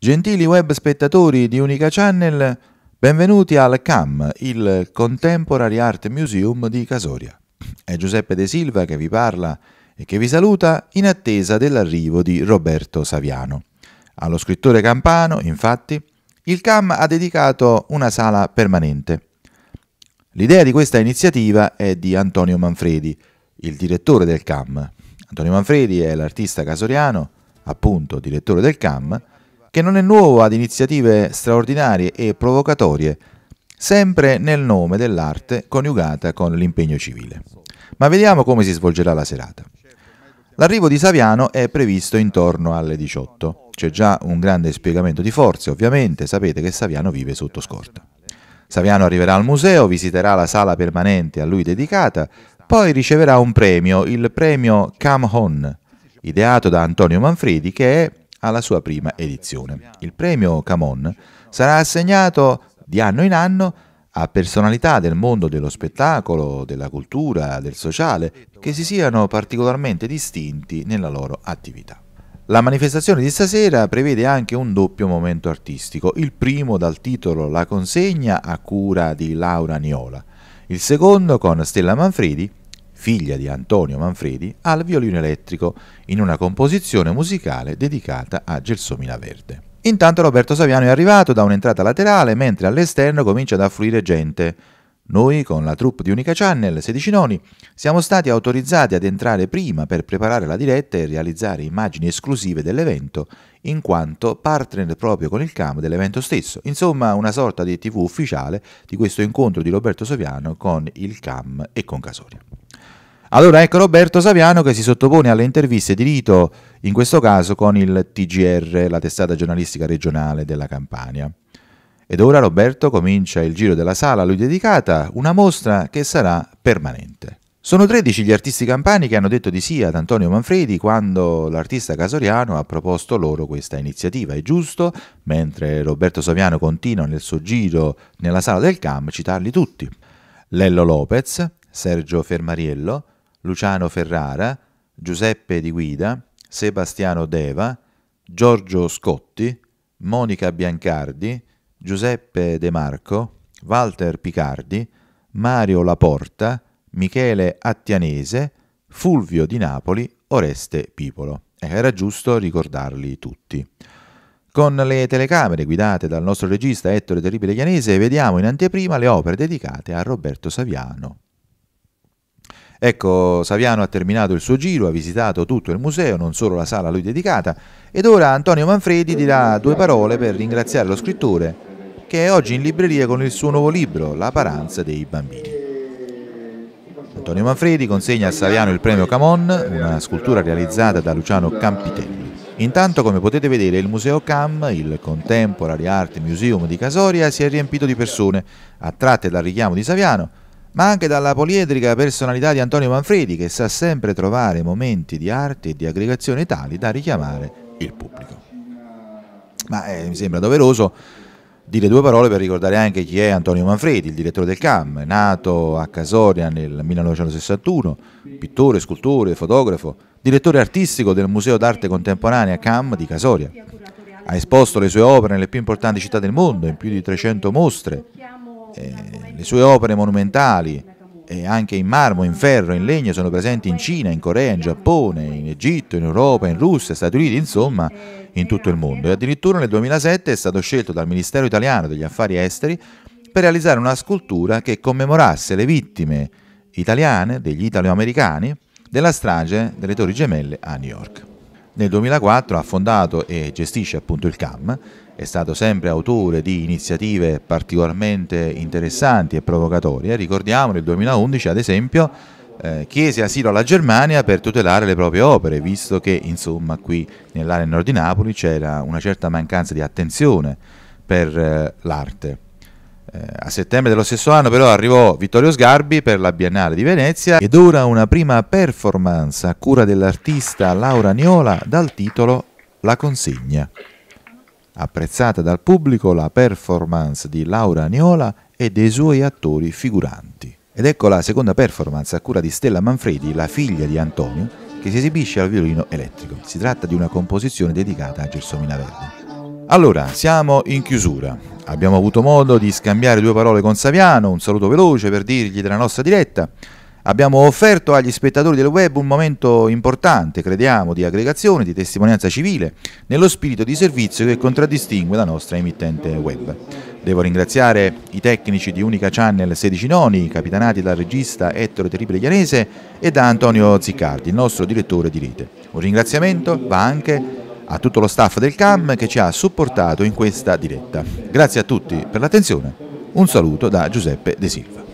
Gentili web spettatori di Unica Channel, benvenuti al CAM, il Contemporary Art Museum di Casoria. È Giuseppe De Silva che vi parla e che vi saluta in attesa dell'arrivo di Roberto Saviano. Allo scrittore campano, infatti, il CAM ha dedicato una sala permanente. L'idea di questa iniziativa è di Antonio Manfredi, il direttore del CAM. Antonio Manfredi è l'artista casoriano, appunto direttore del CAM, che non è nuovo ad iniziative straordinarie e provocatorie, sempre nel nome dell'arte coniugata con l'impegno civile. Ma vediamo come si svolgerà la serata. L'arrivo di Saviano è previsto intorno alle 18. C'è già un grande spiegamento di forze, ovviamente sapete che Saviano vive sotto scorta. Saviano arriverà al museo, visiterà la sala permanente a lui dedicata, poi riceverà un premio, il premio Come Hon, ideato da Antonio Manfredi, che è alla sua prima edizione. Il premio Camon sarà assegnato di anno in anno a personalità del mondo dello spettacolo, della cultura, del sociale, che si siano particolarmente distinti nella loro attività. La manifestazione di stasera prevede anche un doppio momento artistico, il primo dal titolo La consegna a cura di Laura Niola, il secondo con Stella Manfredi figlia di Antonio Manfredi, al violino elettrico, in una composizione musicale dedicata a Gelsomina Verde. Intanto Roberto Saviano è arrivato da un'entrata laterale, mentre all'esterno comincia ad affluire gente. Noi, con la troupe di Unica Channel 16 Noni, siamo stati autorizzati ad entrare prima per preparare la diretta e realizzare immagini esclusive dell'evento, in quanto partner proprio con il CAM dell'evento stesso. Insomma, una sorta di TV ufficiale di questo incontro di Roberto Soviano con il CAM e con Casoria. Allora ecco Roberto Saviano che si sottopone alle interviste di rito, in questo caso con il TGR, la testata giornalistica regionale della Campania. Ed ora Roberto comincia il giro della sala a lui dedicata, una mostra che sarà permanente. Sono 13 gli artisti campani che hanno detto di sì ad Antonio Manfredi quando l'artista casoriano ha proposto loro questa iniziativa. È giusto, mentre Roberto Soviano continua nel suo giro nella sala del CAM, citarli tutti. Lello Lopez, Sergio Fermariello, Luciano Ferrara, Giuseppe Di Guida, Sebastiano Deva, Giorgio Scotti, Monica Biancardi, Giuseppe De Marco, Walter Picardi, Mario Laporta, Michele Attianese, Fulvio di Napoli, Oreste Pipolo. Eh, era giusto ricordarli tutti. Con le telecamere guidate dal nostro regista Ettore Terribile Chianese vediamo in anteprima le opere dedicate a Roberto Saviano. Ecco, Saviano ha terminato il suo giro, ha visitato tutto il museo, non solo la sala a lui dedicata, ed ora Antonio Manfredi dirà due parole per ringraziare lo scrittore che è oggi in libreria con il suo nuovo libro La paranza dei bambini. Antonio Manfredi consegna a Saviano il premio Camon, una scultura realizzata da Luciano Campitelli. Intanto, come potete vedere, il Museo CAM, il Contemporary Art Museum di Casoria, si è riempito di persone, attratte dal richiamo di Saviano, ma anche dalla poliedrica personalità di Antonio Manfredi, che sa sempre trovare momenti di arte e di aggregazione tali da richiamare il pubblico. Ma eh, mi sembra doveroso dire due parole per ricordare anche chi è Antonio Manfredi, il direttore del CAM, nato a Casoria nel 1961, pittore, scultore, fotografo, direttore artistico del Museo d'arte contemporanea CAM di Casoria. Ha esposto le sue opere nelle più importanti città del mondo, in più di 300 mostre. Eh, le sue opere monumentali, eh, anche in marmo, in ferro, in legno sono presenti in Cina, in Corea, in Giappone, in Egitto, in Europa, in Russia, Stati Uniti, insomma in tutto il mondo. E addirittura nel 2007 è stato scelto dal Ministero italiano degli affari esteri per realizzare una scultura che commemorasse le vittime italiane, degli italoamericani, della strage delle Torri Gemelle a New York. Nel 2004 ha fondato e gestisce appunto il CAM è stato sempre autore di iniziative particolarmente interessanti e provocatorie. Ricordiamo nel 2011 ad esempio eh, chiese asilo alla Germania per tutelare le proprie opere, visto che insomma qui nell'area nord di Napoli c'era una certa mancanza di attenzione per eh, l'arte. Eh, a settembre dello stesso anno però arrivò Vittorio Sgarbi per la Biennale di Venezia ed ora una prima performance a cura dell'artista Laura Niola dal titolo La consegna apprezzata dal pubblico la performance di Laura Niola e dei suoi attori figuranti. Ed ecco la seconda performance a cura di Stella Manfredi, la figlia di Antonio, che si esibisce al violino elettrico. Si tratta di una composizione dedicata a Gelsomina Verde. Allora, siamo in chiusura. Abbiamo avuto modo di scambiare due parole con Saviano, un saluto veloce per dirgli della nostra diretta Abbiamo offerto agli spettatori del web un momento importante, crediamo, di aggregazione, di testimonianza civile, nello spirito di servizio che contraddistingue la nostra emittente web. Devo ringraziare i tecnici di Unica Channel 16 Noni, capitanati dal regista Ettore Terribile Chianese e da Antonio Ziccardi, il nostro direttore di rete. Un ringraziamento va anche a tutto lo staff del CAM che ci ha supportato in questa diretta. Grazie a tutti per l'attenzione. Un saluto da Giuseppe De Silva.